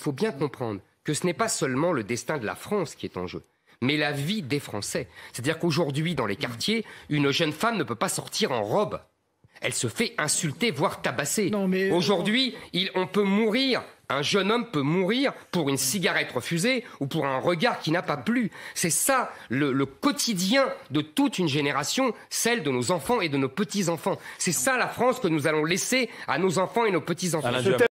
il faut bien comprendre que ce n'est pas seulement le destin de la France qui est en jeu, mais la vie des Français. C'est-à-dire qu'aujourd'hui, dans les quartiers, une jeune femme ne peut pas sortir en robe. Elle se fait insulter, voire tabasser. Mais... Euh, Aujourd'hui, on peut mourir un jeune homme peut mourir pour une cigarette refusée ou pour un regard qui n'a pas plu. C'est ça le, le, quotidien de toute une génération, celle de nos enfants et de nos petits-enfants. C'est ça la France que nous allons laisser à nos enfants et nos petits-enfants.